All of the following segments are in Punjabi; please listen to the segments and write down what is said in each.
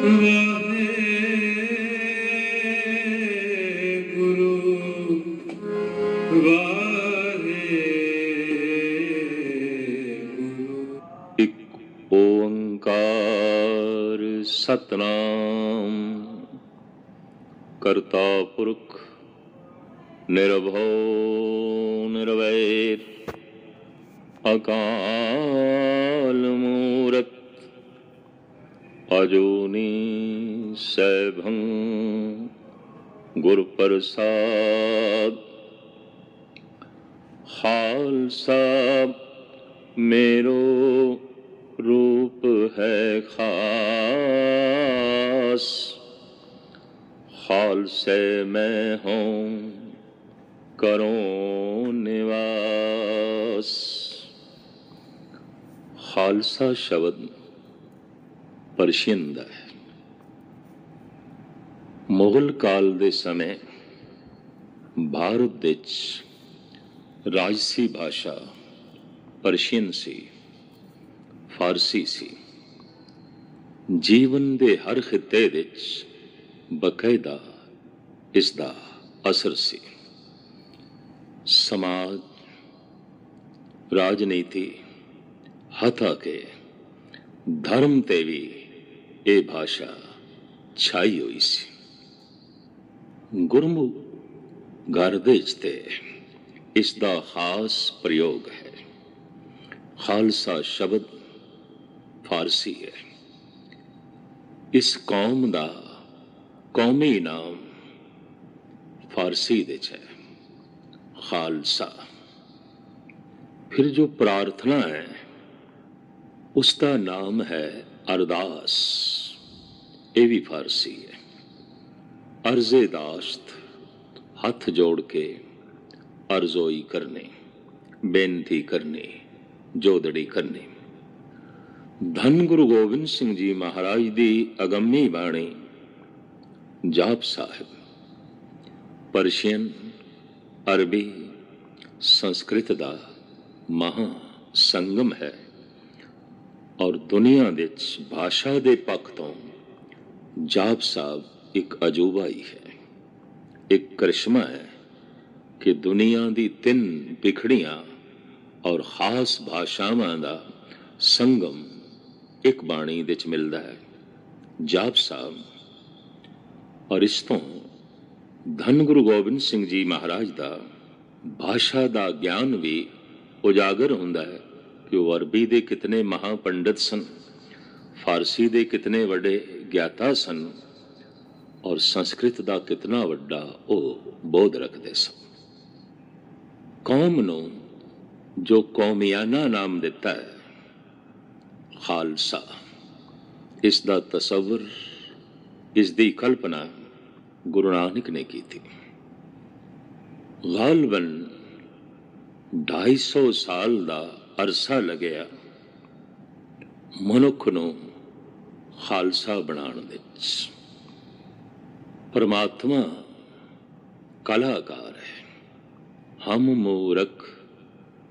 ਓੰਕਾਰ ਸਤਨਾਮ ਕਰਤਾ ਪੁਰਖ ਨਿਰਭਉ ਨਿਰਵੈਰ ਅਕਾਲ ਅਜੂਨੀ ਸੈਭੰ ਗੁਰ ਪ੍ਰਸਾਦ ਹਾਲ ਸਭ ਮੇਰੋ ਰੂਪ ਹੈ ਖਾਸ ਹਾਲ ਮੈਂ ਹਾਂ ਕਰੋ ਨਿਵਾਸ ਖਾਲਸਾ ਸ਼ਬਦ ਪਰਸ਼ੀਅਨ ਦਾ ਹੈ ਮੁਗਲ ਕਾਲ ਦੇ ਸਮੇਂ ਭਾਰਤ ਵਿੱਚ ਰਾਜਸੀ ਭਾਸ਼ਾ ਪਰਸ਼ੀਅਨ ਸੀ ਫਾਰਸੀ ਸੀ ਜੀਵਨ ਦੇ ਹਰ ਖਿੱਤੇ ਵਿੱਚ ਬਕਾਇਦਾ ਇਸ ਦਾ ਅਸਰ ਸੀ ਸਮਾਜ ਰਾਜਨੀਤੀ ਹੱਥਾ ਕੇ ਧਰਮ ਤੇ ਵੀ भाषा छाई ඡායොයිසි गुरमु गारदेजते इसका खास प्रयोग है खालसा शब्द फारसी है इस कौम का कौमी नाम फारसी है खालसा फिर जो प्रार्थना है उसका नाम है ਅਰਦਾਸ ਇਹ ਵੀ ਫਾਰਸੀ ਹੈ ਅਰਜ਼ੇ ਦਾਸ਼ਤ ਹੱਥ ਜੋੜ ਕੇ ਅਰਜ਼ੋਈ ਕਰਨੀ ਬੇਨਤੀ ਕਰਨੀ ਜੋਦੜੀ ਕਰਨੀ ਧੰ ਗੁਰੂ ਗੋਬਿੰਦ ਸਿੰਘ ਜੀ ਮਹਾਰਾਜ ਦੀ ਅਗੰਮੀ ਬਾਣੀ ਜਾਪ ਸਾਹਿਬ ਪਰਸ਼ੀਅਨ ਅਰਬੀ ਸੰਸਕ੍ਰਿਤ ਦਾ ਮਹਾ ਸੰਗਮ ਹੈ ਔਰ ਦੁਨੀਆ ਵਿੱਚ ਭਾਸ਼ਾ ਦੇ ਪੱਖ ਤੋਂ ਜਾਪ ਸਾਹਿਬ ਇੱਕ ਅਜੂਬਾ ਹੀ ਹੈ ਇੱਕ ਕ੍ਰਿਸ਼ਮਾ ਹੈ ਕਿ ਦੁਨੀਆ ਦੀ ਤਿੰਨ ਵਿਖੜੀਆਂ ਔਰ ਖਾਸ ਭਾਸ਼ਾਵਾਂ ਦਾ ਸੰਗਮ ਇੱਕ ਬਾਣੀ ਵਿੱਚ ਮਿਲਦਾ ਹੈ ਜਾਪ ਸਾਹਿਬ ਔਰ ਇਸ ਤੋਂ ਧੰਨ ਗੁਰੂ ਗੋਬਿੰਦ ਸਿੰਘ ਜੀ ਮਹਾਰਾਜ ਦਾ ਭਾਸ਼ਾ ਦਾ ਗਿਆਨ ਵੀ ਉਜਾਗਰ ਹੁੰਦਾ ਹੈ ਕਿ ਉਹ ਅਰਬੀ ਦੇ ਕਿਤਨੇ ਮਹਾ ਪੰਡਿਤ ਸਨ ਫਾਰਸੀ ਦੇ ਕਿਤਨੇ ਵੱਡੇ ਗਿਆਤਾ ਸਨ ਔਰ ਸੰਸਕ੍ਰਿਤ ਦਾ ਕਿਤਨਾ ਵੱਡਾ ਉਹ ਬੋਧ ਰੱਖਦੇ ਸਨ ਕੌਮ ਨੂੰ ਜੋ ਕੌਮਿਆਨਾ ਨਾਮ ਦਿੱਤਾ ਹੈ ਖਾਲਸਾ ਇਸ ਦਾ ਤਸਵਰ ਇਸ ਦੀ ਕਲਪਨਾ ਗੁਰੂ ਨਾਨਕ ਨੇ ਕੀਤੀ ਗਾਲਬਨ 250 ਸਾਲ ਦਾ ਅਰਸਾ ਲੱਗਿਆ ਮਨੁੱਖ ਨੂੰ ਖਾਲਸਾ ਬਣਾਉਣ ਵਿੱਚ ਪਰਮਾਤਮਾ ਕਲਾਕਾਰ ਹੈ ਹਮ ਮੂਰਖ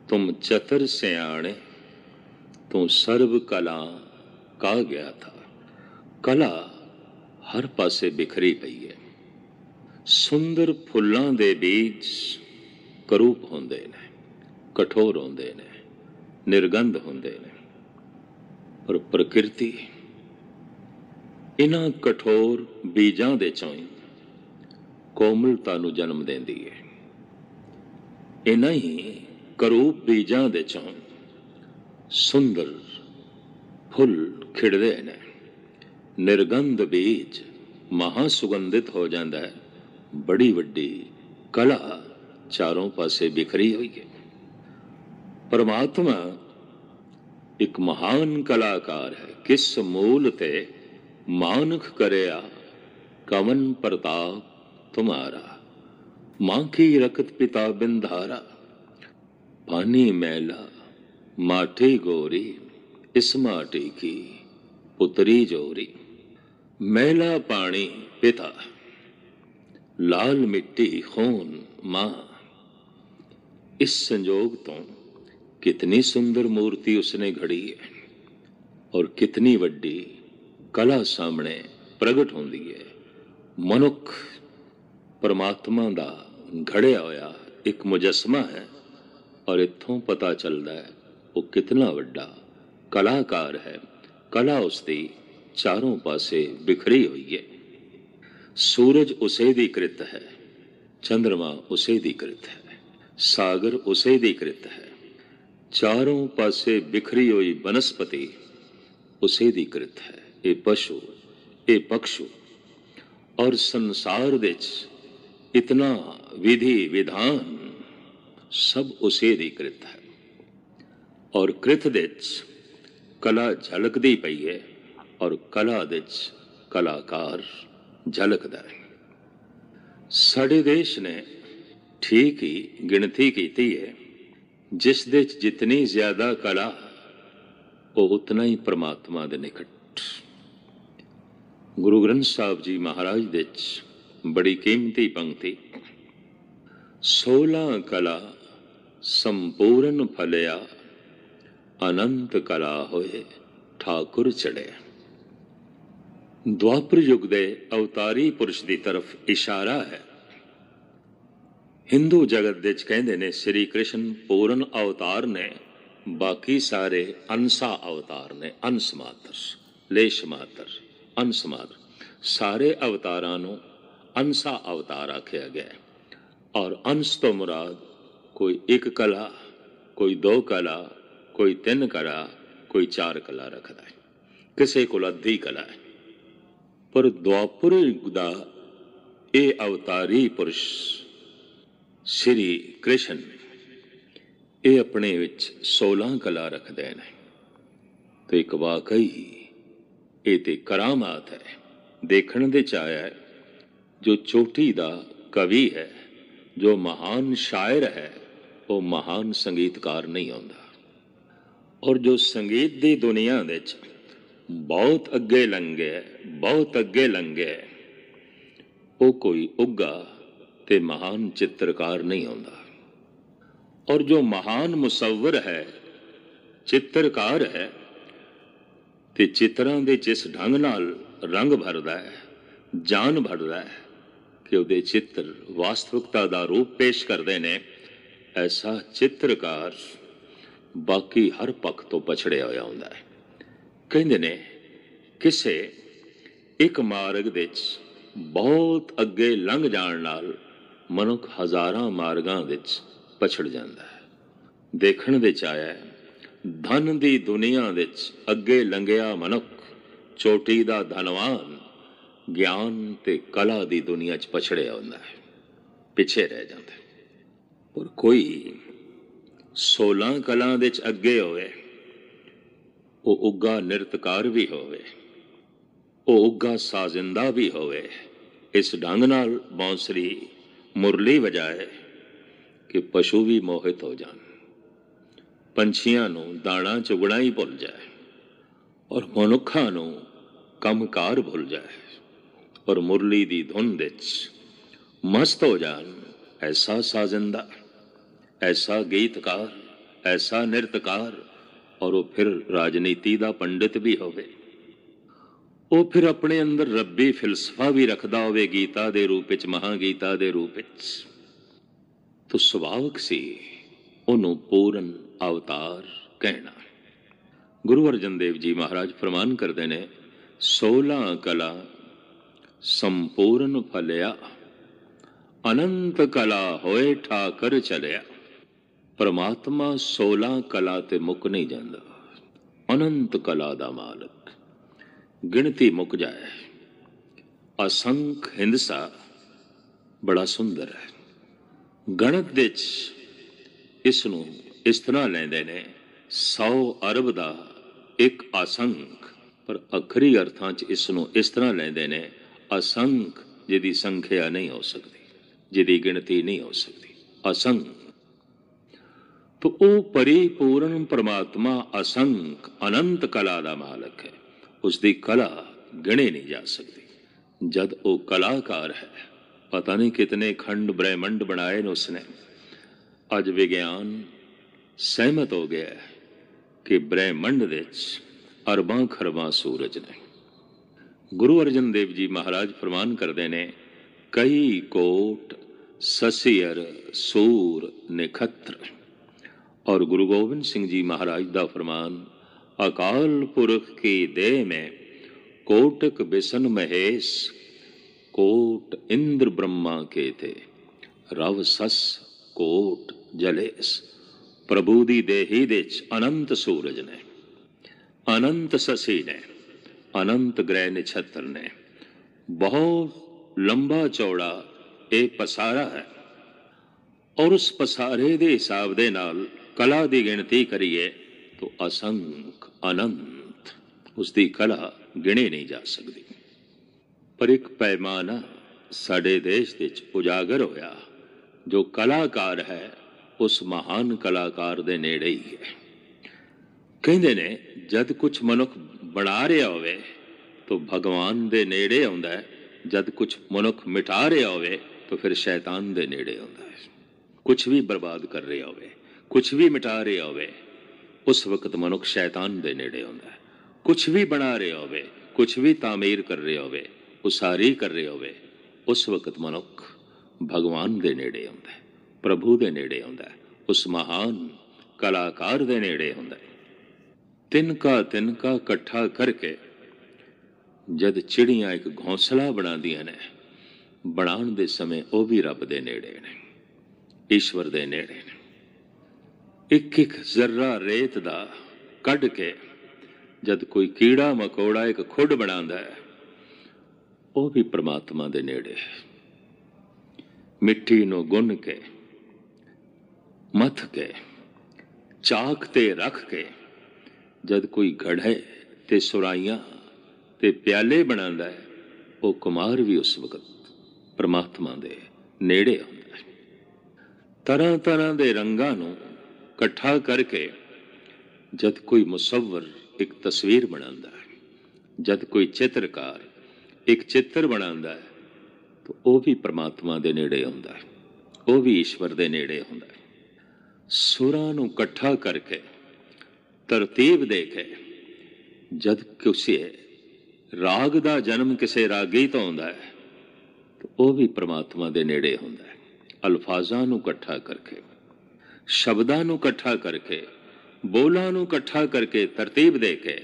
ਤੁਮ ਚਤਰ ਸਿਆਣੇ ਤੂੰ ਸਰਬ ਕਲਾ ਕਾ ਗਿਆ ਥਾ ਕਲਾ ਹਰ ਪਾਸੇ ਬਿਖਰੀ ਪਈ ਹੈ ਸੁੰਦਰ ਫੁੱਲਾਂ ਦੇ ਬੀਜ ਕਰੂਪ ਹੁੰਦੇ ਨੇ ਕਠੋਰ ਹੁੰਦੇ ਨੇ ਨਿਰਗੰਧ ਹੁੰਦੇ ਨੇ ਪਰ ਪ੍ਰਕਿਰਤੀ ਇਹਨਾਂ ਕਠੋਰ ਬੀਜਾਂ ਦੇ ਚੋਂ ਕੋਮਲਤਾ ਨੂੰ ਜਨਮ ਦਿੰਦੀ ਹੈ ਇਹਨਾਂ ਹੀ ਕਰੂਪ ਬੀਜਾਂ ਦੇ ਚੋਂ ਸੁੰਦਰ ਫੁੱਲ ਖਿੜਦੇ ਨੇ ਨਿਰਗੰਧ ਬੀਜ ਮਹਾ ਸੁਗੰਧਿਤ ਹੋ ਜਾਂਦਾ ਹੈ ਬੜੀ ਵੱਡੀ ਕਲਾ ਚਾਰੋਂ ਪਾਸੇ ਬਿਖਰੀ ਹੋਈ ਹੈ ਪਰਮਾਤਮਾ ਇੱਕ ਮਹਾਨ ਕਲਾਕਾਰ ਹੈ ਕਿਸ ਮੂਲ ਤੇ ਮਾਨਖ ਕਰਿਆ ਕਵਨ ਪ੍ਰਤਾਪ ਤੁਮਾਰਾ ਮਾਂਖੀ ਰਕਤ ਪਿਤਾ ਬਿੰਧਾਰਾ ਪਾਣੀ ਮੈਲਾ ਮਾਠੀ ਗੋਰੀ ਇਸ ਮਾਟੀ ਕੀ ਪੁੱਤਰੀ ਜੋਰੀ ਮੈਲਾ ਪਾਣੀ ਪਿਤਾ ਲਾਲ ਮਿੱਟੀ ਖੂਨ ਮਾਂ ਇਸ ਸੰਜੋਗ ਤੋਂ कितनी सुंदर मूर्ति उसने ਘੜੀ ਹੈ ਔਰ ਕਿਤਨੀ ਵੱਡੀ ਕਲਾ ਸਾਹਮਣੇ ਪ੍ਰਗਟ ਹੁੰਦੀ ਹੈ ਮਨੁੱਖ ਪਰਮਾਤਮਾ ਦਾ ਘੜਿਆ ਹੋਇਆ ਇੱਕ ਮੁਜਸਮਾ ਹੈ ਔਰ ਇੱਥੋਂ ਪਤਾ ਚੱਲਦਾ ਹੈ ਉਹ ਕਿਤਨਾ ਵੱਡਾ ਕਲਾਕਾਰ ਹੈ ਕਲਾ ਉਸ ਦੀ ਚਾਰੋਂ ਪਾਸੇ ਬਿਖਰੀ ਹੋਈ ਹੈ ਸੂਰਜ ਉਸੇ ਦੀ ਕ੍ਰਿਤ ਹੈ ਚੰ드ਰਮਾ ਉਸੇ ਦੀ ਕ੍ਰਿਤ ਹੈ ਸਾਗਰ ਉਸੇ ਦੀ ਕ੍ਰਿਤ ਹੈ चारों पासे बिखरी हुई वनस्पति उसे दीकृत है ये पशु ये पक्षु और संसार दिच इतना विधि विधान सब उसे दीकृत है और कृत दिच कला झलकती पी है और कला दिच कलाकार झलकद साढ़े देश ने ठीक ही गिनती की है ਜਿਸ ਦੇ ਚ ਜਿਤਨੀ ਜ਼ਿਆਦਾ ਕਲਾ ਉਹ ਉਤਨਾ ਹੀ ਪ੍ਰਮਾਤਮਾ ਦੇ ਨਿਕਟ ਗੁਰੂ ਗ੍ਰੰਥ ਸਾਹਿਬ ਜੀ ਮਹਾਰਾਜ ਦੇ ਚ ਬੜੀ ਕੀਮਤੀ ਪੰਕਤੀ 16 ਕਲਾ ਸੰਪੂਰਨ ਫਲਿਆ ਅਨੰਤ ਕਲਾ ਹੋਏ ਠਾਕੁਰ ਚੜੇ ਦੁਆਪਰ ਯੁਗ ਦੇ ਅਵਤਾਰੀ ਪੁਰਸ਼ ਦੀ ਤਰਫ ਇਸ਼ਾਰਾ ਹੈ ਹਿੰਦੂ ਜਗਤ ਵਿੱਚ ਕਹਿੰਦੇ ਨੇ ਸ੍ਰੀ ਕ੍ਰਿਸ਼ਨ ਪੂਰਨ ਅਵਤਾਰ ਨੇ ਬਾਕੀ ਸਾਰੇ ਅੰਸਾ ਅਵਤਾਰ ਨੇ ਅੰਸ ਮਾਤਰ ਲੇਸ਼ ਮਾਤਰ ਅੰਸ ਮਾਤਰ ਸਾਰੇ ਅਵਤਾਰਾਂ ਨੂੰ ਅੰਸਾ ਅਵਤਾਰ ਆਖਿਆ ਗਿਆ ਔਰ ਅੰਸ ਤੋਂ ਮੁਰਾਦ ਕੋਈ ਇੱਕ ਕਲਾ ਕੋਈ ਦੋ ਕਲਾ ਕੋਈ ਤਿੰਨ ਕਲਾ ਕੋਈ ਚਾਰ ਕਲਾ ਰੱਖਦਾ ਹੈ ਕਿਸੇ ਕੋਲ ਅੱਧੀ ਕਲਾ ਹੈ ਪਰ ਦੁਆਪਰ ਦਾ ਇਹ ਅਵਤਾਰੀ ਪੁਰਸ਼ ਸ੍ਰੀ ਕ੍ਰਿਸ਼ਨ ਇਹ ਆਪਣੇ ਵਿੱਚ 16 ਕਲਾ ਰੱਖਦੇ ਨੇ ਤੇ ਇੱਕ ਵਾਕਈ ਇਹ ਤੇ ਕਰਾਮਾਤ ਹੈ ਦੇਖਣ ਦੇ ਚਾਇਆ ਹੈ ਜੋ ਚੋਟੀ ਦਾ ਕਵੀ ਹੈ ਜੋ ਮਹਾਨ ਸ਼ਾਇਰ ਹੈ ਉਹ ਮਹਾਨ ਸੰਗੀਤਕਾਰ ਨਹੀਂ ਹੁੰਦਾ ਔਰ ਜੋ ਸੰਗੀਤ ਦੀ ਦੁਨੀਆ ਵਿੱਚ ਬਹੁਤ ਅੱਗੇ ਲੰਘੇ ਬਹੁਤ ਅੱਗੇ ਲੰਘੇ ਉਹ ਕੋਈ ਉੱਗਾ ਤੇ ਮਹਾਨ ਚਿੱਤਰਕਾਰ ਨਹੀਂ ਆਉਂਦਾ ਔਰ ਜੋ ਮਹਾਨ ਮੁਸਵਰ ਹੈ ਚਿੱਤਰਕਾਰ ਹੈ ਤੇ ਚਿੱਤਰਾਂ ਦੇ ਜਿਸ ਢੰਗ ਨਾਲ ਰੰਗ ਭਰਦਾ ਹੈ ਜਾਨ ਭਰਦਾ ਹੈ ਕਿ ਉਹਦੇ ਚਿੱਤਰ ਵਾਸਤਵਿਕਤਾ ਦਾ ਰੂਪ ਪੇਸ਼ ਕਰਦੇ ਨੇ ਐਸਾ ਚਿੱਤਰਕਾਰ ਬਾਕੀ ਹਰ ਪੱਖ ਤੋਂ ਪਛੜਿਆ ਹੋਇਆ ਹੁੰਦਾ ਹੈ ਕਹਿੰਦੇ ਨੇ ਕਿਸੇ ਇੱਕ ਮਾਰਗ ਵਿੱਚ ਬਹੁਤ ਅੱਗੇ ਲੰਘ ਜਾਣ ਨਾਲ ਮਨੁੱਖ ਹਜ਼ਾਰਾਂ ਮਾਰਗਾਂ ਵਿੱਚ ਪਛੜ ਜਾਂਦਾ ਹੈ ਦੇਖਣ ਵਿੱਚ ਆਇਆ ਧਨ ਦੀ ਦੁਨੀਆ ਵਿੱਚ ਅੱਗੇ ਲੰਘਿਆ ਮਨੁੱਖ ਚੋਟੀ ਦਾ ਧਨਵਾਨ ਗਿਆਨ ਤੇ ਕਲਾ ਦੀ ਦੁਨੀਆ 'ਚ ਪਛੜਿਆ ਹੁੰਦਾ ਹੈ ਪਿੱਛੇ ਰਹਿ ਜਾਂਦਾ ਹੈ ਔਰ ਕੋਈ 16 ਕਲਾ ਵਿੱਚ ਅੱਗੇ ਹੋਵੇ ਉਹ ਉੱਗਾ ਨਿਰਤਕਾਰ ਵੀ ਹੋਵੇ ਉਹ ਉੱਗਾ ਸਾਜ਼ਿੰਦਾ ਵੀ ਹੋਵੇ ਇਸ ਡੰਗ ਨਾਲ ਬੌਂਸਰੀ ਮੁਰਲੀ ਵਜਾਏ ਕਿ ਪਸ਼ੂ ਵੀ ਮੋਹਿਤ ਹੋ ਜਾਣ ਪੰਛੀਆਂ ਨੂੰ ਦਾਣਾ ਚੁਗਣਾ ਹੀ ਭੁੱਲ ਜਾਏ ਔਰ ਮਨੁੱਖਾਂ ਨੂੰ ਕੰਮਕਾਰ ਭੁੱਲ ਜਾਏ ਔਰ ਮੁਰਲੀ ਦੀ ਧੁਨ ਵਿੱਚ ਮਸਤ ਹੋ ਜਾਣ ਐਸਾ ਸਾਜ਼ਿੰਦਾ ਐਸਾ ਗੀਤਕਾਰ ਐਸਾ ਨਿਰਤਕਾਰ ਔਰ ਉਹ ਫਿਰ ਰਾਜਨੀਤੀ ਦਾ ਪੰਡਿਤ ਵੀ ਹੋਵੇ ਉਹ ਫਿਰ ਆਪਣੇ ਅੰਦਰ ਰੱਬੀ ਫਿਲਸਫਾ ਵੀ ਰੱਖਦਾ ਹੋਵੇ ਗੀਤਾ ਦੇ ਰੂਪ ਵਿੱਚ ਮਹਾ ਗੀਤਾ ਦੇ ਰੂਪ ਵਿੱਚ ਤੋ ਸੁਭਾਵਕ ਸੀ ਉਹਨੂੰ ਪੂਰਨ ਅਵਤਾਰ ਕਹਿਣਾ ਗੁਰੂ ਅਰਜਨ ਦੇਵ ਜੀ ਮਹਾਰਾਜ ਫਰਮਾਨ ਕਰਦੇ ਨੇ 16 ਕਲਾ ਸੰਪੂਰਨ ਫਲਿਆ ਅਨੰਤ ਕਲਾ ਹੋਏ ਠਾਕਰ ਚਲਿਆ ਪਰਮਾਤਮਾ 16 ਕਲਾ ਤੇ ਮੁੱਕ ਨਹੀਂ ਜਾਂਦਾ ਅਨੰਤ ਕਲਾ ਦਾ ਮਾਲਕ ਗਿਣਤੀ ਮੁੱਕ ਜਾਏ ਅਸੰਖ ਹਿੰਦਸਾ ਬੜਾ ਸੁੰਦਰ ਹੈ ਗਣਤ ਦੇ ਚ ਇਸ ਨੂੰ ਇਸ ਤਰ੍ਹਾਂ ਲੈਂਦੇ ਨੇ 100 ਅਰਬ ਦਾ ਇੱਕ ਅਸੰਖ ਪਰ ਅਖਰੀ ਅਰਥਾਂ 'ਚ ਇਸ ਨੂੰ ਇਸ ਤਰ੍ਹਾਂ ਲੈਂਦੇ ਨੇ ਅਸੰਖ ਜਿਹਦੀ ਸੰਖਿਆ ਨਹੀਂ ਹੋ ਸਕਦੀ ਜਿਹਦੀ ਗਿਣਤੀ ਨਹੀਂ ਹੋ ਸਕਦੀ ਅਸੰਖ ਤੋ ਉਹ ਪਰਿਪੂਰਨ ਪਰਮਾਤਮਾ ਅਸੰਖ ਅਨੰਤ ਕਲਾ ਦਾ ਮਾਲਕ ਹੈ ਉਸ ਦੀ ਕਲਾ ਗਣੇ ਨਹੀਂ ਜਾ ਸਕਦੀ ਜਦ ਉਹ ਕਲਾਕਾਰ ਹੈ ਪਤਾ ਨਹੀਂ ਕਿਤਨੇ ਖੰਡ ਬ੍ਰਹਿਮੰਡ ਬਣਾਏ ਨੇ ਉਸਨੇ ਅੱਜ ਵਿਗਿਆਨ ਸਹਿਮਤ ਹੋ ਗਿਆ ਹੈ ਕਿ ਬ੍ਰਹਿਮੰਡ ਵਿੱਚ ਅਰਬਾਂ ਖਰਬਾਂ ਸੂਰਜ ਨੇ ਗੁਰੂ ਅਰਜਨ ਦੇਵ ਜੀ ਮਹਾਰਾਜ ਫਰਮਾਨ ਕਰਦੇ ਨੇ ਕਈ ਕੋਟ ਸਸੀਰ ਸੂਰ ਨਖਤਰ ਔਰ ਗੁਰੂ ਗੋਬਿੰਦ ਸਿੰਘ ਜੀ ਮਹਾਰਾਜ ਦਾ ਫਰਮਾਨ ਅਕਾਲ ਪੁਰਖ ਕੀ ਦੇਹ ਮੈਂ ਕੋਟਕ ਬਿਸਨ ਮਹੇਸ਼ ਕੋਟ ਇੰਦਰ ਬ੍ਰह्ਮਾ ਕੇ ਤੇ ਰਵ ਸਸ ਕੋਟ ਜਲੇਸ ਪ੍ਰਭੂ ਦੀ ਦੇਹੀ ਦੇ ਚ ਅਨੰਤ ਸੂਰਜ ਨੇ ਅਨੰਤ ਸਸੀ ਨੇ ਅਨੰਤ ਗ੍ਰਹਿ ਨਛੱਤਰ ਨੇ ਬਹੁਤ ਲੰਬਾ ਚੌੜਾ ਇਹ ਪਸਾਰਾ ਹੈ ਔਰ ਉਸ ਪਸਾਰੇ ਦੇ ਹਿਸਾਬ ਦੇ ਨਾਲ ਕਲਾ ਦੀ ਗਿਣਤੀ ਕਰੀਏ तो असंख अनंत उसकी कला गिने नहीं जा सकती पर एक पैमाना साढ़े देश उजागर होया जो कलाकार है उस महान कलाकार दे नेड़े ही है केंद्र ने जब कुछ मनुख बना रहा हो तो भगवान दे नेड़े आ जद कुछ मनुख मिटा रहा हो तो फिर शैतान दे नेड़े है कुछ भी बर्बाद कर रहा हो कुछ भी मिटा रहा हो ਉਸ ਵਕਤ ਮਨੁੱਖ ਸ਼ੈਤਾਨ ਦੇ ਨੇੜੇ ਆਉਂਦਾ ਹੈ ਕੁਝ ਵੀ ਬਣਾ ਰਿਹਾ ਹੋਵੇ ਕੁਝ ਵੀ ਤਾਮੀਰ ਕਰ ਰਿਹਾ ਹੋਵੇ ਉਸਾਰੀ ਕਰ ਰਿਹਾ ਹੋਵੇ ਉਸ ਵਕਤ ਮਨੁੱਖ ਭਗਵਾਨ ਦੇ ਨੇੜੇ ਆਉਂਦਾ ਹੈ ਪ੍ਰਭੂ ਦੇ ਨੇੜੇ ਆਉਂਦਾ ਹੈ ਉਸ ਮਹਾਨ ਕਲਾਕਾਰ ਦੇ ਨੇੜੇ ਹੁੰਦਾ ਹੈ ਤਿੰਨ ਕਾ ਤਿੰਨ ਕਾ ਇਕੱਠਾ ਕਰਕੇ ਜਦ ਚਿੜੀਆਂ ਇੱਕ ਘੋਂਸਲਾ ਬਣਾਉਂਦੀਆਂ ਨੇ ਬਣਾਉਣ ਦੇ ਸਮੇਂ ਉਹ ਵੀ ਰੱਬ ਦੇ ਨੇੜੇ ਨੇ ਈਸ਼ਵਰ ਦੇ ਨੇੜੇ ਨੇ ਇੱਕ ਇੱਕ ਜ਼ਰਰਾ ਰੇਤ ਦਾ ਕੱਢ ਕੇ ਜਦ ਕੋਈ ਕੀੜਾ ਮਕੌੜਾ ਇੱਕ ਖੁੱਡ ਬਣਾਉਂਦਾ ਹੈ ਉਹ ਵੀ ਪ੍ਰਮਾਤਮਾ ਦੇ ਨੇੜੇ ਹੈ ਮਿੱਟੀ ਨੂੰ ਗੁੰਨ ਕੇ ਮਥ ਕੇ ਚਾਕ ਤੇ ਰੱਖ ਕੇ ਜਦ ਕੋਈ ਘੜੇ ਤੇ ਸੁਰਾਈਆਂ ਤੇ ਪਿਆਲੇ ਬਣਾਉਂਦਾ ਹੈ ਉਹ ਕੁਮਾਰ ਵੀ ਉਸ ਵਕਤ ਪ੍ਰਮਾਤਮਾ ਦੇ ਨੇੜੇ ਹੁੰਦਾ ਹੈ ਤਰ੍ਹਾਂ ਤਰ੍ਹਾਂ ਦੇ ਰੰਗਾਂ ਨੂੰ ਇਕੱਠਾ ਕਰਕੇ ਜਦ ਕੋਈ ਮੁਸਵਰ ਇੱਕ ਤਸਵੀਰ ਬਣਾਉਂਦਾ ਹੈ ਜਦ ਕੋਈ ਚਿੱਤਰਕਾਰ ਇੱਕ ਚਿੱਤਰ ਬਣਾਉਂਦਾ ਹੈ ਤਾਂ ਉਹ ਵੀ ਪ੍ਰਮਾਤਮਾ ਦੇ ਨੇੜੇ ਹੁੰਦਾ ਹੈ ਉਹ ਵੀ ਈਸ਼ਵਰ ਦੇ ਨੇੜੇ ਹੁੰਦਾ ਹੈ ਸੁਰਾਂ ਨੂੰ ਇਕੱਠਾ ਕਰਕੇ ਤਰਤੀਬ ਦੇ ਕੇ ਜਦ ਕਿਸੇ ਰਾਗ ਦਾ ਜਨਮ ਕਿਸੇ ਰਾਗੀ ਤੋਂ ਹੁੰਦਾ ਹੈ ਉਹ ਵੀ ਪ੍ਰਮਾਤਮਾ ਦੇ ਨੇੜੇ ਹੁੰਦਾ ਹੈ ਅਲਫਾਜ਼ਾਂ ਨੂੰ ਇਕੱਠਾ ਕਰਕੇ ਸ਼ਬਦਾਂ ਨੂੰ ਇਕੱਠਾ ਕਰਕੇ ਬੋਲਾਂ ਨੂੰ ਇਕੱਠਾ ਕਰਕੇ ਤਰਤੀਬ ਦੇ ਕੇ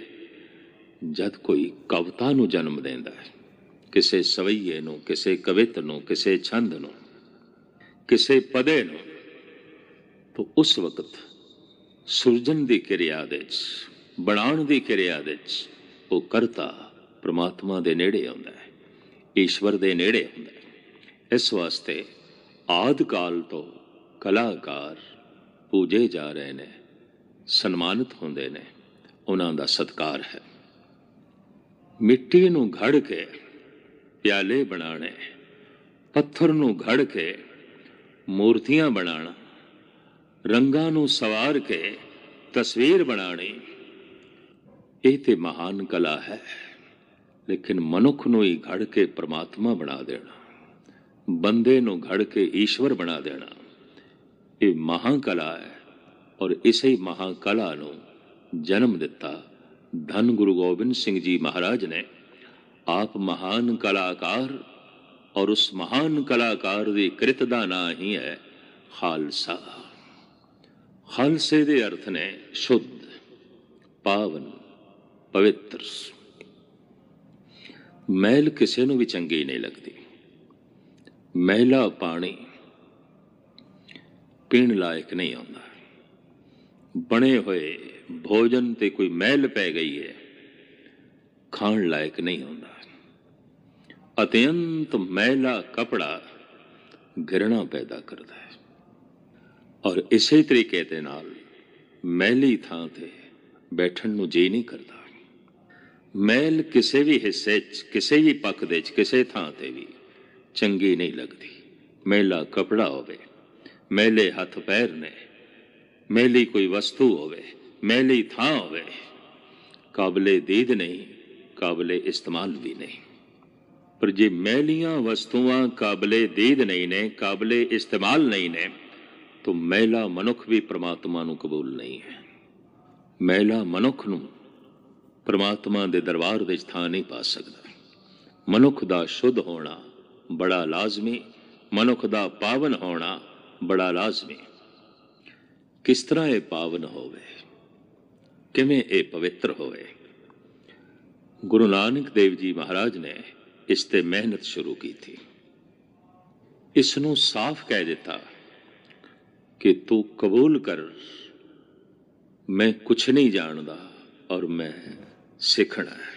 ਜਦ ਕੋਈ ਕਵਤਾ ਨੂੰ ਜਨਮ ਦਿੰਦਾ ਹੈ ਕਿਸੇ ਸਵਈਏ ਨੂੰ ਕਿਸੇ ਕਵਿਤ ਨੂੰ ਕਿਸੇ ਛੰਦ ਨੂੰ ਕਿਸੇ ਪਦੇ ਨੂੰ ਤਾਂ ਉਸ ਵਕਤ ਸੁਰਜਨ ਦੀ ਕਿਰਿਆ ਦੇ ਵਿੱਚ ਬਣਾਉਣ ਦੀ ਕਿਰਿਆ ਦੇ ਵਿੱਚ ਉਹ ਕਰਤਾ ਪ੍ਰਮਾਤਮਾ ਦੇ ਨੇੜੇ ਆਉਂਦਾ ਹੈ ਈਸ਼ਵਰ ਦੇ ਨੇੜੇ ਆਉਂਦਾ ਹੈ ਇਸ ਵਾਸਤੇ ਆਦ ਕਾਲ ਤੋਂ ਕਲਾਕਾਰ ਪੂਜੇ ਜਾ ਰਹੇ ਨੇ ਸਨਮਾਨਿਤ ਹੁੰਦੇ ਨੇ ਉਹਨਾਂ ਦਾ ਸਤਕਾਰ ਹੈ ਮਿੱਟੀ ਨੂੰ ਘੜ ਕੇ ਪਿਆਲੇ ਬਣਾਣੇ ਪੱਥਰ ਨੂੰ ਘੜ ਕੇ ਮੂਰਤੀਆਂ ਬਣਾਣਾ ਰੰਗਾਂ ਨੂੰ ਸਵਾਰ ਕੇ ਤਸਵੀਰ ਬਣਾਣੀ ਇਹ ਤੇ ਮਹਾਨ ਕਲਾ ਹੈ ਲੇਕਿਨ ਮਨੁੱਖ ਨੂੰ ਹੀ ਘੜ ਕੇ ਪ੍ਰਮਾਤਮਾ ਬਣਾ ਦੇਣਾ ਬੰਦੇ ਨੂੰ ਘੜ ਕੇ ਈਸ਼ਵਰ ਬਣਾ ਦੇਣਾ ਇਹ ਮਹਾਕਲਾ ਹੈ ਔਰ ਇਸੇ ਹੀ ਮਹਾਕਲਾ ਨੂੰ ਜਨਮ ਦਿੱਤਾ ਧੰ ਗੁਰੂ ਗੋਬਿੰਦ ਸਿੰਘ ਜੀ ਮਹਾਰਾਜ ਨੇ ਆਪ ਮਹਾਨ ਕਲਾਕਾਰ ਔਰ ਉਸ ਮਹਾਨ ਕਲਾਕਾਰ ਦੀ ਕ੍ਰਿਤ ਦਾ ਨਾਂ ਹੀ ਹੈ ਖਾਲਸਾ ਖਾਲਸੇ ਦੇ ਅਰਥ ਨੇ ਸ਼ੁੱਧ ਪਾਵਨ ਪਵਿੱਤਰ ਮੈਲ ਕਿਸੇ ਨੂੰ ਵੀ ਚੰਗੀ ਨਹੀਂ ਲੱਗਦੀ ਮਹਿਲਾ ਪਾਣੀ ਪੀਣ ਲਾਇਕ ਨਹੀਂ ਆਉਂਦਾ ਬਣੇ ਹੋਏ ਭੋਜਨ ਤੇ ਕੋਈ ਮਹਿਲ ਪੈ ਗਈ ਹੈ ਖਾਣ ਲਾਇਕ ਨਹੀਂ ਹੁੰਦਾ ਅਤਿਅੰਤ ਮੈਲਾ ਕਪੜਾ ਘਿਰਣਾ ਪੈਦਾ ਕਰਦਾ ਹੈ ਔਰ ਇਸੇ ਤਰੀਕੇ ਦੇ ਨਾਲ ਮੈਲੀ ਥਾਂ ਤੇ ਬੈਠਣ ਨੂੰ ਜੀ ਨਹੀਂ ਕਰਦਾ ਮੈਲ ਕਿਸੇ ਵੀ ਹਿੱਸੇ 'ਚ ਕਿਸੇ ਵੀ ਪੱਖ ਦੇ 'ਚ ਕਿਸੇ ਥਾਂ ਤੇ ਵੀ ਚੰਗੀ ਨਹੀਂ ਲੱਗਦੀ ਮੈਲਾ ਕਪੜਾ ਹੋਵੇ ਮੈਲੇ ਹੱਥ ਪੈਰ ਨੇ ਮੈਲੀ ਕੋਈ ਵਸਤੂ ਹੋਵੇ ਮੈਲੀ ਥਾਂ ਹੋਵੇ ਕਾਬਲੇ ਦੀਦ ਨਹੀਂ ਕਾਬਲੇ ਇਸਤੇਮਾਲ ਵੀ ਨਹੀਂ ਪਰ ਜੇ ਮੈਲੀਆਂ ਵਸਤੂਆਂ ਕਾਬਲੇ ਦੀਦ ਨਹੀਂ ਨੇ ਕਾਬਲੇ ਇਸਤੇਮਾਲ ਨਹੀਂ ਨੇ ਤਾਂ ਮੈਲਾ ਮਨੁੱਖ ਵੀ ਪ੍ਰਮਾਤਮਾ ਨੂੰ ਕਬੂਲ ਨਹੀਂ ਹੈ ਮੈਲਾ ਮਨੁੱਖ ਨੂੰ ਪ੍ਰਮਾਤਮਾ ਦੇ ਦਰਬਾਰ ਵਿੱਚ ਥਾਂ ਨਹੀਂ ਪਾ ਸਕਦਾ ਮਨੁੱਖ ਦਾ ਸ਼ੁੱਧ ਹੋਣਾ ਬੜਾ ਲਾਜ਼ਮੀ ਮਨੁੱਖ ਦਾ ਪਾਵਨ ਹੋਣਾ ਬੜਾ ਲਾਜ਼ਮੀ ਕਿਸ ਤਰ੍ਹਾਂ ਇਹ ਪਾਵਨ ਹੋਵੇ ਕਿਵੇਂ ਇਹ ਪਵਿੱਤਰ ਹੋਵੇ ਗੁਰੂ ਨਾਨਕ ਦੇਵ ਜੀ ਮਹਾਰਾਜ ਨੇ ਇਸ ਤੇ ਮਿਹਨਤ ਸ਼ੁਰੂ ਕੀਤੀ ਇਸ ਨੂੰ ਸਾਫ਼ ਕਹਿ ਦਿੱਤਾ ਕਿ ਤੂੰ ਕਬੂਲ ਕਰ ਮੈਂ ਕੁਝ ਨਹੀਂ ਜਾਣਦਾ ਔਰ ਮੈਂ ਸਿੱਖਣਾ ਹੈ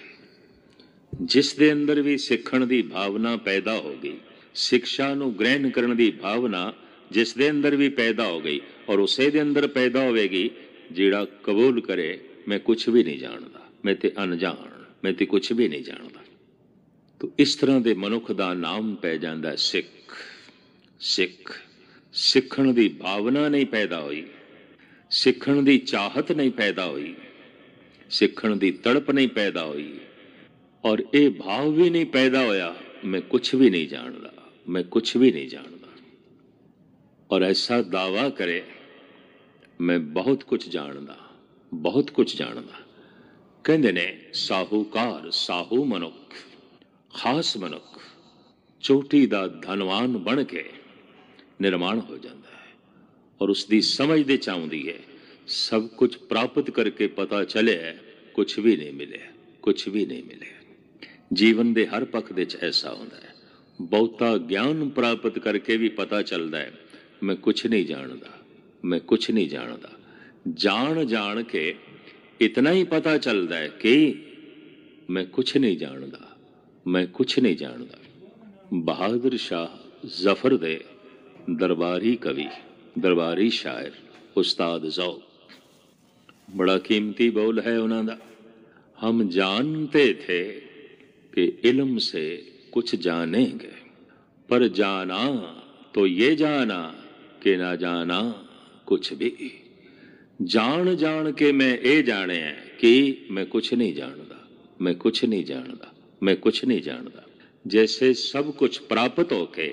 ਜਿਸ ਦੇ ਅੰਦਰ ਵੀ ਸਿੱਖਣ ਦੀ ਭਾਵਨਾ ਪੈਦਾ ਹੋ ਗਈ ਸਿੱਖਿਆ ਨੂੰ ਗ੍ਰਹਿਣ ਕਰਨ ਦੀ ਭਾਵਨਾ ਜਿਸ ਦੇ ਅੰਦਰ ਵੀ ਪੈਦਾ ਹੋ ਗਈ ਔਰ ਉਸੇ ਦੇ ਅੰਦਰ ਪੈਦਾ ਹੋਵੇਗੀ ਜਿਹੜਾ ਕਬੂਲ ਕਰੇ ਮੈਂ ਕੁਝ ਵੀ ਨਹੀਂ ਜਾਣਦਾ ਮੈਂ ਤੇ ਅਣਜਾਣ ਮੈਂ ਤੇ ਕੁਝ ਵੀ ਨਹੀਂ ਜਾਣਦਾ ਤੋ ਇਸ ਤਰ੍ਹਾਂ ਦੇ ਮਨੁੱਖ ਦਾ ਨਾਮ ਪੈ ਜਾਂਦਾ ਹੈ ਸਿੱਖ ਸਿੱਖ ਸਿੱਖਣ ਦੀ ਭਾਵਨਾ ਨਹੀਂ ਪੈਦਾ ਹੋਈ ਸਿੱਖਣ ਦੀ ਚਾਹਤ ਨਹੀਂ ਪੈਦਾ ਹੋਈ ਸਿੱਖਣ ਦੀ ਤੜਪ ਨਹੀਂ ਪੈਦਾ ਹੋਈ ਔਰ ਇਹ ਭਾਵ ਵੀ ਨਹੀਂ ਪੈਦਾ ਹੋਇਆ ਮੈਂ ਕੁਝ ਵੀ ਨਹੀਂ ਜਾਣਦਾ ਮੈਂ ਕੁਝ ਵੀ ਨਹੀਂ ਜਾਣਦਾ ਔਰ ਐਸਾ ਦਾਵਾ ਕਰੇ ਮੈਂ ਬਹੁਤ ਕੁਝ ਜਾਣਦਾ ਬਹੁਤ ਕੁਝ ਜਾਣਦਾ ਕਹਿੰਦੇ ਨੇ ਸਾਹੂਕਾਰ ਸਾਹੂ ਮਨੁੱਖ ਖਾਸ ਮਨੁੱਖ ਚੋਟੀ ਦਾ ਧਨਵਾਨ ਬਣ ਕੇ ਨਿਰਮਾਣ ਹੋ ਜਾਂਦਾ ਹੈ ਔਰ ਉਸ ਦੀ ਸਮਝ ਦੇ ਚਾਹੁੰਦੀ ਹੈ ਸਭ ਕੁਝ ਪ੍ਰਾਪਤ ਕਰਕੇ ਪਤਾ ਚੱਲਿਆ ਕੁਝ ਵੀ ਨਹੀਂ ਮਿਲਿਆ ਕੁਝ ਵੀ ਨਹੀਂ ਮਿਲਿਆ ਜੀਵਨ ਦੇ ਹਰ ਪੱਖ ਦੇ ਚ ਐਸਾ ਹੁੰਦਾ ਹੈ ਬਹੁਤਾ ਗਿਆਨ ਪ੍ਰਾਪਤ ਕਰਕੇ ਵੀ ਪਤਾ ਚੱਲਦਾ ਹੈ मैं कुछ नहीं जानता मैं कुछ नहीं जानता जान जान के इतना ही पता चलता है कि मैं कुछ नहीं जानता मैं कुछ नहीं जानता बहादुर शाह जफर दे दरबारी कवि दरबारी शायर उस्ताद जाओ बड़ा कीमती बोल है उन्होंने हम जानते थे कि इलम से कुछ जानेंगे पर जाना तो ये जाना ਕੇ ਨਾ ਜਾਣਾ ਕੁਛ ਵੀ ਜਾਣ ਜਾਣ ਕੇ ਮੈਂ ਇਹ ਜਾਣਿਆ ਕਿ ਮੈਂ ਕੁਛ ਨਹੀਂ ਜਾਣਦਾ ਮੈਂ ਕੁਛ ਨਹੀਂ ਜਾਣਦਾ ਮੈਂ ਕੁਛ ਨਹੀਂ ਜਾਣਦਾ ਜੈਸੇ ਸਭ ਕੁਝ ਪ੍ਰਾਪਤ ਹੋ ਕੇ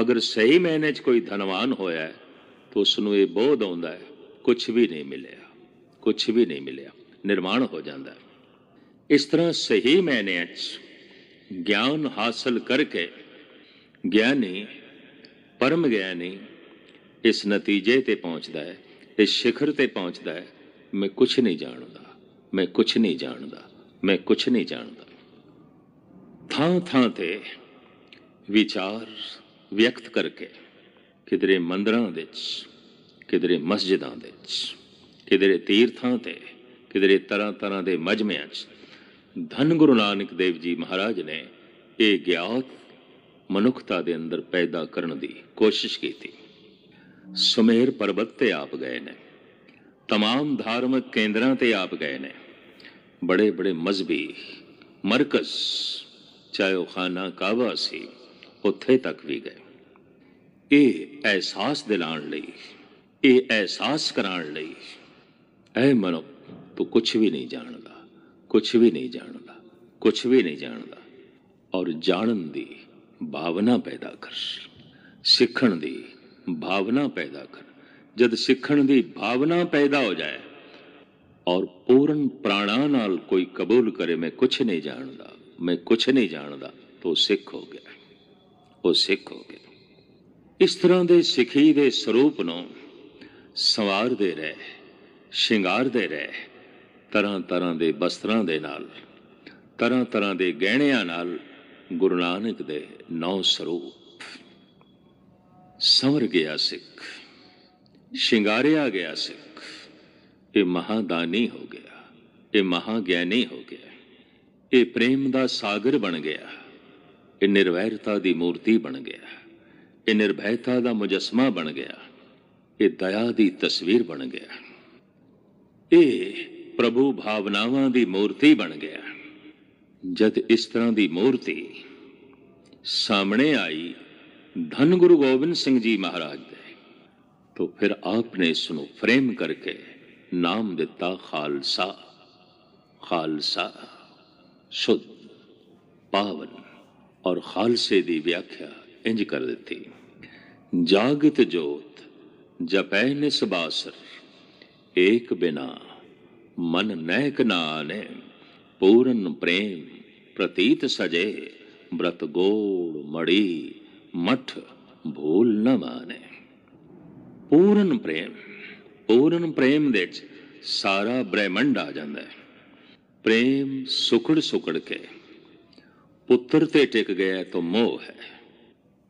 ਅਗਰ ਸਹੀ ਮੈਨੇਜ ਕੋਈ ਧਨਵਾਨ ਹੋਇਆ ਤਾਂ ਉਸ ਨੂੰ ਇਹ ਬੋਧ ਆਉਂਦਾ ਹੈ ਕੁਛ ਵੀ ਨਹੀਂ ਮਿਲਿਆ ਕੁਛ ਵੀ ਨਹੀਂ ਮਿਲਿਆ ਨਿਰਮਾਣ ਹੋ ਜਾਂਦਾ ਇਸ ਤਰ੍ਹਾਂ ਸਹੀ ਮੈਨੇਜ ਗਿਆਨ ਹਾਸਲ ਕਰਕੇ ਗਿਆਨੀ ਪਰਮ ਗਿਆਨੀ ਇਸ ਨਤੀਜੇ ਤੇ ਪਹੁੰਚਦਾ ਹੈ ਇਸ ਸ਼ਿਖਰ ਤੇ ਪਹੁੰਚਦਾ ਹੈ ਮੈਂ ਕੁਝ ਨਹੀਂ ਜਾਣਦਾ ਮੈਂ ਕੁਝ ਨਹੀਂ ਜਾਣਦਾ ਮੈਂ ਕੁਝ ਨਹੀਂ ਜਾਣਦਾ ਥਾਂ ਥਾਂ ਤੇ ਵਿਚਾਰ ਵਿਅਕਤ ਕਰਕੇ ਕਿਧਰੇ ਮੰਦਰਾਂ ਦੇ ਵਿੱਚ ਕਿਧਰੇ ਮਸਜਿਦਾਂ ਦੇ ਵਿੱਚ ਕਿਧਰੇ ਤੀਰਥਾਂ ਤੇ ਕਿਧਰੇ ਤਰ੍ਹਾਂ ਤਰ੍ਹਾਂ ਦੇ ਮਜਮਿਆਂ 'ਚ ਧੰਨ ਗੁਰੂ ਨਾਨਕ ਦੇਵ ਜੀ ਮਹਾਰਾਜ ਨੇ ਇਹ ਗਿਆਤ ਮਨੁੱਖਤਾ ਦੇ ਅੰਦਰ ਪੈਦਾ ਕਰਨ ਦੀ ਕੋਸ਼ਿਸ਼ ਕੀਤੀ ਸੁਮੇਰ ਪਰਬਤ ਤੇ ਆਪ ਗਏ ਨੇ तमाम ਧਾਰਮਿਕ ਕੇਂਦਰਾਂ ਤੇ ਆਪ ਗਏ ਨੇ ਬੜੇ ਬੜੇ ਮਜ਼ਬੀ ਮਰਕਜ਼ ਚਾਹੇ ਉਹ ਖਾਨਾ ਕਾਬਾ ਸੀ ਉੱਥੇ ਤੱਕ ਵੀ ਗਏ ਇਹ ਅਹਿਸਾਸ ਦਿਲਾਉਣ ਲਈ ਇਹ ਅਹਿਸਾਸ ਕਰਾਉਣ ਲਈ ਐ ਮਨੋ ਤੂੰ ਕੁਝ ਵੀ ਨਹੀਂ ਜਾਣਦਾ ਕੁਝ ਵੀ ਨਹੀਂ ਜਾਣਦਾ ਕੁਝ ਵੀ ਨਹੀਂ ਜਾਣਦਾ ਔਰ ਜਾਣਨ ਦੀ ਭਾਵਨਾ ਪੈਦਾ ਕਰ ਸਿੱਖਣ ਦੀ ਭਾਵਨਾ ਪੈਦਾ ਕਰ ਜਦ ਸਿੱਖਣ ਦੀ ਭਾਵਨਾ ਪੈਦਾ ਹੋ ਜਾਏ ਔਰ ਪੂਰਨ ਪ੍ਰਾਣਾ ਨਾਲ ਕੋਈ ਕਬੂਲ ਕਰੇ ਮੈਂ ਕੁਛ ਨਹੀਂ ਜਾਣਦਾ ਮੈਂ ਕੁਛ ਨਹੀਂ ਜਾਣਦਾ ਤੋ ਸਿੱਖ ਹੋ ਗਿਆ ਉਹ ਸਿੱਖ ਹੋ ਗਿਆ ਇਸ ਤਰ੍ਹਾਂ ਦੇ ਸਿੱਖੀ ਦੇ ਸਰੂਪ ਨੂੰ ਸਵਾਰਦੇ ਰਹੇ ਸ਼ਿੰਗਾਰਦੇ ਰਹੇ ਤਰ੍ਹਾਂ ਤਰ੍ਹਾਂ ਦੇ ਬਸਤਰਾਂ ਦੇ ਨਾਲ ਤਰ੍ਹਾਂ ਤਰ੍ਹਾਂ ਦੇ ਗਹਿਣਿਆਂ ਨਾਲ ਗੁਰੂ ਨਾਨਕ ਦੇ ਨੌ ਸਰੂਪ ਸਵਰ ਗਿਆ ਸਿੱਖ ਸ਼ਿੰਗਾਰਿਆ ਗਿਆ ਸਿੱਖ ਇਹ ਮਹਾਦਾਨੀ ਹੋ ਗਿਆ ਇਹ ਮਹਾ ਗਿਆਨੀ ਹੋ ਗਿਆ ਇਹ ਪ੍ਰੇਮ ਦਾ ਸਾਗਰ ਬਣ ਗਿਆ ਇਹ ਨਿਰਵੈਰਤਾ ਦੀ ਮੂਰਤੀ ਬਣ ਗਿਆ ਇਹ ਨਿਰਭੈਤਾ ਦਾ ਮੁਜਸਮਾ ਬਣ ਗਿਆ ਇਹ ਦਇਆ ਦੀ ਤਸਵੀਰ ਬਣ ਗਿਆ ਇਹ ਪ੍ਰਭੂ ਭਾਵਨਾਵਾਂ ਦੀ ਮੂਰਤੀ ਬਣ ਗਿਆ ਜਦ ਇਸ ਤਰ੍ਹਾਂ ਦੀ ਮੂਰਤੀ ਸਾਹਮਣੇ ਆਈ धन ਗੁਰੂ ਗੋਬਿੰਦ ਸਿੰਘ ਜੀ ਮਹਾਰਾਜ ਦੇ ਤੋਂ ਫਿਰ ਆਪ ਨੇ ਇਸ ਨੂੰ ਫਰੇਮ ਕਰਕੇ ਨਾਮ ਦਿੱਤਾ ਖਾਲਸਾ ਖਾਲਸਾ ਸ਼ੁੱਧ ਪਾਵਨ ਔਰ ਖਾਲਸੇ ਦੀ ਵਿਆਖਿਆ ਇੰਜ ਕਰ ਦਿੱਤੀ ਜਾਗਤ ਜੋਤ ਜਪੈ ਨਿਸਬਾਸਰ ਏਕ ਬਿਨਾ ਮਨ ਨੈਕ ਨਾਨੇ ਪੂਰਨ ਪ੍ਰੇਮ ਪ੍ਰਤੀਤ ਸਜੇ ਬ੍ਰਤ ਗੋੜ ਮੜੀ ਮਠ ਭੂਲ ਨਾ ਮਾਨੇ ਪੂਰਨ ਪ੍ਰੇਮ ਪੂਰਨ ਪ੍ਰੇਮ ਦੇ ਵਿੱਚ ਸਾਰਾ ਬ੍ਰਹਿਮੰਡ ਆ ਜਾਂਦਾ ਹੈ ਪ੍ਰੇਮ ਸੁਖੜ ਸੁਖੜ ਕੇ ਪੁੱਤਰ ਤੇ ਟਿਕ ਗਿਆ ਤਾਂ ਮੋਹ ਹੈ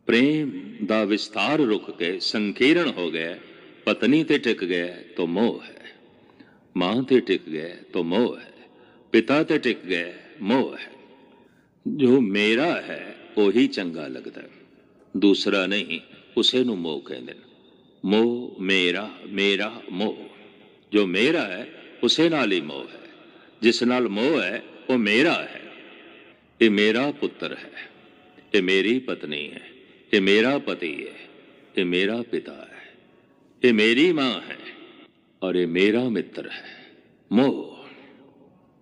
ਪ੍ਰੇਮ ਦਾ ਵਿਸਤਾਰ ਰੁਕ ਕੇ ਸੰਕੀਰਣ ਹੋ ਗਿਆ ਪਤਨੀ ਤੇ ਟਿਕ ਗਿਆ ਤਾਂ ਮੋਹ ਹੈ ਮਾਂ ਤੇ ਟਿਕ ਗਿਆ ਤਾਂ ਮੋਹ ਹੈ ਪਿਤਾ ਤੇ ਟਿਕ ਗਿਆ ਮੋਹ ਹੈ ਜੋ ਮੇਰਾ ਹੈ ਉਹੀ ਚੰਗਾ ਲੱਗਦਾ ਹੈ दूसरा नहीं उसे नु मोह कह दिन मोह मेरा मेरा मोह जो मेरा है उसे नाल ही मोह है जिस नाल मोह है वह मेरा है ये मेरा पुत्र है ये मेरी पत्नी है ये मेरा पति है ये मेरा पिता है ये मेरी माँ है और ये मेरा मित्र है मोह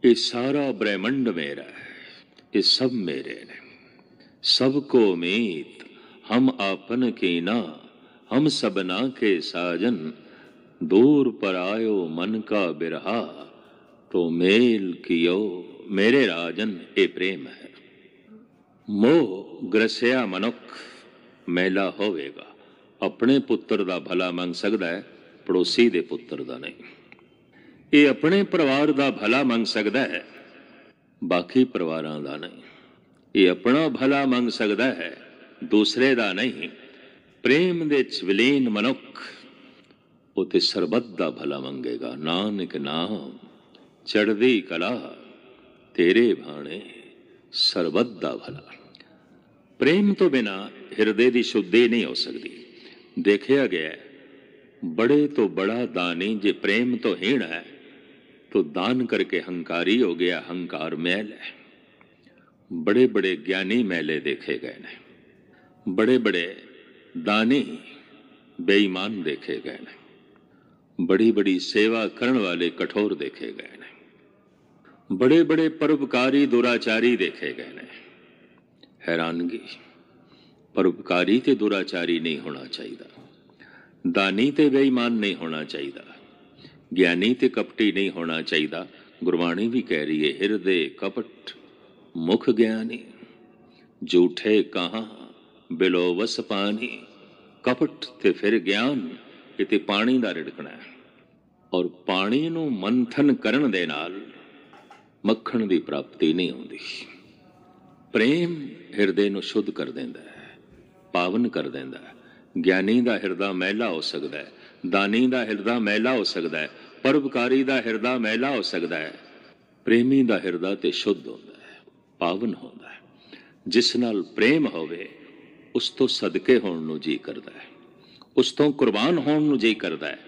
ये सारा ब्रह्मंड मेरा है ये सब मेरे ने सबको मीत हम आपन के ना हम सबना के साजन दूर पर आयो मन का बिरहा तो मेल कियो मेरे राजन ए प्रेम है मोह ग्रसया मनुख मेला होवेगा अपने पुत्र दा भला मंग सकता है पड़ोसी दे पुत्र दा नहीं ये अपने परिवार दा भला मंग सकता है बाकी परिवार दा नहीं ये अपना भला मंग सकता है दूसरे का नहीं प्रेम दे ਚ मनुख ਮਨੁੱਖ सरबत ਤੇ भला मंगेगा नानक नाम चढ़दी कला तेरे ਕਲਾ सरबत ਭਾਣੇ भला प्रेम तो बिना हृदय की शुद्धि नहीं हो सकती देखा गया बड़े तो बड़ा दानी जे प्रेम तो हीण है तो दान करके हंकारी हो गया हंकार मैल है बड़े बड़े ज्ञानी मैले देखे गए हैं बड़े बड़े दानी बेईमान देखे गए ने बड़ी बड़ी सेवा करण वाले कठोर देखे गए ने बड़े बड़े परोपकारी दुराचारी देखे गए ने ਹੈਰਾਨਗੀ ਪਰਉਪਕਾਰੀ ਤੇ ਦੁਰਾਚਾਰੀ ਨਹੀਂ ਹੋਣਾ ਚਾਹੀਦਾ ਦਾਨੀ ਤੇ ਬੇਈਮਾਨ ਨਹੀਂ ਹੋਣਾ ਚਾਹੀਦਾ ਗਿਆਨੀ ਤੇ ਕਪਟੀ ਨਹੀਂ ਹੋਣਾ ਚਾਹੀਦਾ ਗੁਰਬਾਣੀ ਵੀ ਕਹਿ ਰਹੀ ਹੈ ਹਿਰਦੇ ਕਪਟ ਮੁਖ ਗਿਆਨੀ ਝੂਠੇ ਕਹਾ ਵਸ ਪਾਣੀ ਕਪਟ ਤੇ ਫਿਰ ਗਿਆਨ ਇਤੇ ਪਾਣੀ ਦਾ ਰਿੜਕਣਾ ਹੈ ਔਰ ਪਾਣੀ ਨੂੰ ਮੰਥਨ ਕਰਨ ਦੇ ਨਾਲ ਮੱਖਣ ਦੀ ਪ੍ਰਾਪਤੀ ਨਹੀਂ ਹੁੰਦੀ ਪ੍ਰੇਮ ਹਿਰਦੇ ਨੂੰ ਸ਼ੁੱਧ ਕਰ ਦਿੰਦਾ ਹੈ ਪਾਵਨ ਕਰ ਦਿੰਦਾ ਹੈ ਗਿਆਨੀ ਦਾ ਹਿਰਦਾ ਮਹਿਲਾ ਹੋ ਸਕਦਾ ਹੈ ਦਾਨੀ ਦਾ ਹਿਰਦਾ ਮਹਿਲਾ ਹੋ ਸਕਦਾ ਹੈ ਪਰਉਪਕਾਰੀ ਦਾ ਹਿਰਦਾ ਮਹਿਲਾ ਹੋ ਸਕਦਾ ਹੈ ਪ੍ਰੇਮੀ ਦਾ ਹਿਰਦਾ ਤੇ ਸ਼ੁੱਧ ਹੁੰਦਾ ਹੈ ਪਾਵਨ ਹੁੰਦਾ ਹੈ ਜਿਸ ਨਾਲ ਪ੍ਰੇਮ ਹੋਵੇ ਉਸ ਤੋਂ ਸਦਕੇ ਹੋਣ ਨੂੰ ਜੀ ਕਰਦਾ ਹੈ ਉਸ ਤੋਂ ਕੁਰਬਾਨ ਹੋਣ ਨੂੰ ਜੀ ਕਰਦਾ ਹੈ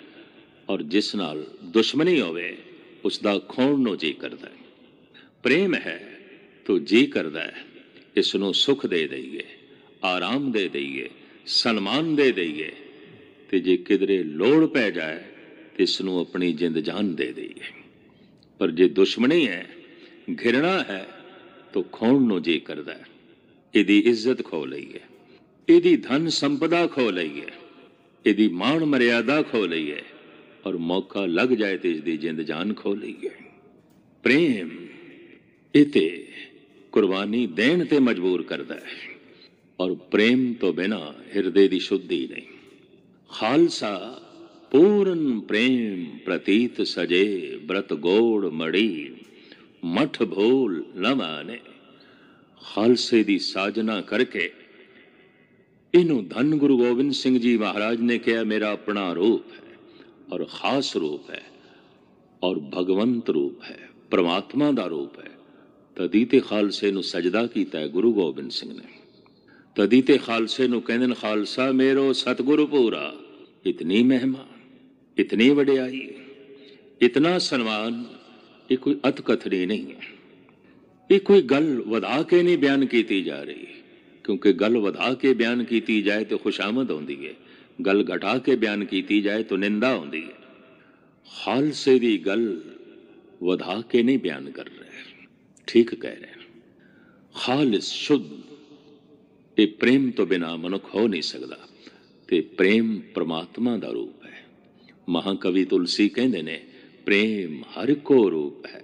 ਔਰ ਜਿਸ ਨਾਲ ਦੁਸ਼ਮਣੀ ਹੋਵੇ ਉਸ ਦਾ ਖੋਣ ਨੂੰ ਜੀ ਕਰਦਾ ਹੈ ਪ੍ਰੇਮ ਹੈ ਤੋ ਜੀ ਕਰਦਾ ਹੈ ਇਸ ਨੂੰ ਸੁਖ ਦੇ ਦਈਏ ਆਰਾਮ ਦੇ ਦਈਏ ਸਨਮਾਨ ਦੇ ਦਈਏ ਤੇ ਜੇ ਕਿਦਰੇ ਲੋੜ ਪੈ ਜਾਏ ਤੇ ਇਸ ਨੂੰ ਆਪਣੀ ਜਿੰਦ ਜਾਨ ਦੇ ਦਈਏ ਪਰ ਜੇ ਦੁਸ਼ਮਣੀ ਹੈ ਘਿਰਣਾ ਹੈ ਤੋ ਖੋਣ ਨੂੰ ਜੀ ਕਰਦਾ ਹੈ ਇਹਦੀ ਇੱਜ਼ਤ ਖੋ ਲਈਏ ਇਹਦੀ ਧਨ ਸੰਪਦਾ ਖੋ ਲਈ ਹੈ ਇਹਦੀ ਮਾਣ ਮਰਿਆਦਾ ਖੋ ਲਈ ਹੈ ਔਰ ਮੌਕਾ ਲੱਗ ਜਾਏ ਤੇ ਇਸ ਦੀ ਜਿੰਦ ਜਾਨ ਖੋ ਲਈ ਹੈ ਪ੍ਰੇਮ ਇਹ ਤੇ ਕੁਰਬਾਨੀ ਦੇਣ ਤੇ ਮਜਬੂਰ ਕਰਦਾ ਹੈ ਔਰ ਪ੍ਰੇਮ ਤੋਂ ਬਿਨਾ ਹਿਰਦੇ ਦੀ ਸ਼ੁੱਧੀ ਨਹੀਂ ਖਾਲਸਾ ਪੂਰਨ ਪ੍ਰੇਮ ਪ੍ਰਤੀਤ ਸਜੇ ਬ੍ਰਤ ਗੋੜ ਮੜੀ ਮਠ ਭੋਲ ਨਮਾਨੇ ਖਾਲਸੇ ਦੀ ਸਾਜਨਾ ਕਰਕੇ ਇਹਨੂੰ ਧੰਨ ਗੁਰੂ ਗੋਬਿੰਦ ਸਿੰਘ ਜੀ ਮਹਾਰਾਜ ਨੇ ਕਿਹਾ ਮੇਰਾ ਆਪਣਾ ਰੂਪ ਹੈ ਔਰ ਖਾਸ ਰੂਪ ਹੈ ਔਰ ਭਗਵੰਤ ਰੂਪ ਹੈ ਪ੍ਰਮਾਤਮਾ ਦਾ ਰੂਪ ਹੈ ਤਦੀ ਤੇ ਖਾਲਸੇ ਨੂੰ ਸਜਦਾ ਕੀਤਾ ਹੈ ਗੁਰੂ ਗੋਬਿੰਦ ਸਿੰਘ ਨੇ ਤਦੀ ਤੇ ਖਾਲਸੇ ਨੂੰ ਕਹਿੰਦੇ ਨੇ ਖਾਲਸਾ ਮੇਰੋ ਸਤਿਗੁਰੂ ਪੂਰਾ ਇਤਨੀ ਮਹਿਮਾ ਇਤਨੀ ਵਡਿਆਈ ਇਤਨਾ ਸਨਮਾਨ ਇਹ ਕੋਈ ਅਤਕਥਰੀ ਨਹੀਂ ਹੈ ਇਹ ਕੋਈ ਗੱਲ ਵਧਾ ਕੇ ਨਹੀਂ ਬਿਆਨ ਕੀਤੀ ਜਾ ਰਹੀ ਹੈ ਕਿਉਂਕਿ ਗੱਲ ਵਧਾ ਕੇ ਬਿਆਨ ਕੀਤੀ ਜਾਏ ਤੇ ਖੁਸ਼ਾਮਦ ਹੁੰਦੀ ਹੈ ਗੱਲ ਘਟਾ ਕੇ ਬਿਆਨ ਕੀਤੀ ਜਾਏ ਤਾਂ ਨਿੰਦਾ ਹੁੰਦੀ ਹੈ ਸੇ ਦੀ ਗੱਲ ਵਧਾ ਕੇ ਨਹੀਂ ਬਿਆਨ ਕਰ ਰਹੇ ਠੀਕ ਕਹਿ ਰਹੇ ਖਾਲਸ ਸ਼ੁੱਧ ਇਹ ਪ੍ਰੇਮ ਤੋਂ ਬਿਨਾ ਮਨੁੱਖ ਹੋ ਨਹੀਂ ਸਕਦਾ ਤੇ ਪ੍ਰੇਮ ਪ੍ਰਮਾਤਮਾ ਦਾ ਰੂਪ ਹੈ ਮਹਾਕਵੀ ਤੁਲਸੀ ਕਹਿੰਦੇ ਨੇ ਪ੍ਰੇਮ ਹਰ ਕੋ ਰੂਪ ਹੈ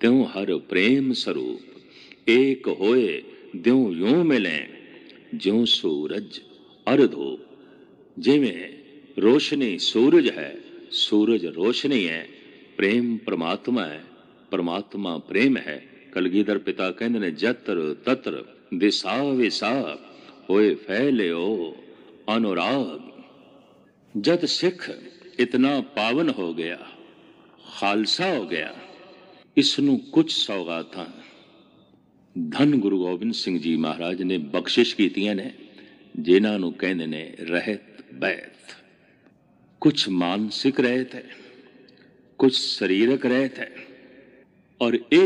ਤਿਉ ਹਰ ਪ੍ਰੇਮ ਸਰੂਪ ਏਕ ਹੋਏ ਦਿਉ ਯੋਂ ਮਿਲੇ ਜਿਉ ਸੂਰਜ ਅਰਧ ਹੋ ਜਿਵੇਂ ਰੋਸ਼ਨੀ ਸੂਰਜ ਹੈ ਸੂਰਜ ਰੋਸ਼ਨੀ ਹੈ ਪ੍ਰੇਮ ਪ੍ਰਮਾਤਮਾ ਹੈ ਪ੍ਰਮਾਤਮਾ ਪ੍ਰੇਮ ਹੈ ਕਲਗੀਧਰ ਪਿਤਾ ਕਹਿੰਦੇ ਨੇ ਜਤਰ ਤਤਰ ਦਿਸਾ ਵਿਸਾ ਹੋਏ ਫੈਲਿਓ ਅਨੁਰਾਗ ਜਦ ਸਿੱਖ ਇਤਨਾ ਪਾਵਨ ਹੋ ਗਿਆ ਖਾਲਸਾ ਹੋ ਗਿਆ ਇਸ ਨੂੰ ਕੁਝ ਸੌਗਾਤਾਂ ਧਨ ਗੁਰੂ ਗੋਬਿੰਦ ਸਿੰਘ ਜੀ ਮਹਾਰਾਜ ਨੇ ਬਖਸ਼ਿਸ਼ ਕੀਤੀਆਂ ਨੇ ਜਿਨ੍ਹਾਂ ਨੂੰ ਕਹਿੰਦੇ ਨੇ ਰਹਿਤ ਬੈਤ ਕੁਝ ਮਾਨਸਿਕ ਰਹਿਤ ਹੈ ਕੁਝ ਸਰੀਰਕ ਰਹਿਤ ਹੈ ਔਰ ਇਹ